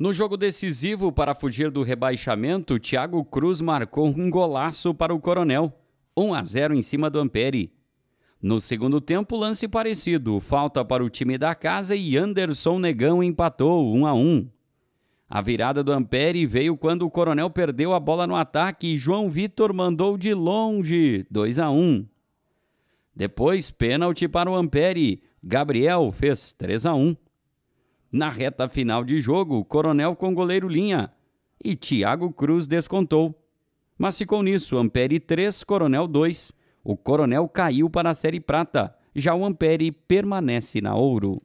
No jogo decisivo para fugir do rebaixamento, Thiago Cruz marcou um golaço para o Coronel, 1 a 0 em cima do Ampere. No segundo tempo, lance parecido, falta para o time da casa e Anderson Negão empatou 1 a 1. A virada do Ampere veio quando o Coronel perdeu a bola no ataque e João Vitor mandou de longe, 2 a 1. Depois, pênalti para o Ampere. Gabriel fez 3 a 1. Na reta final de jogo, Coronel com goleiro linha e Thiago Cruz descontou. Mas ficou nisso, Ampere 3, Coronel 2. O Coronel caiu para a Série Prata, já o Ampere permanece na Ouro.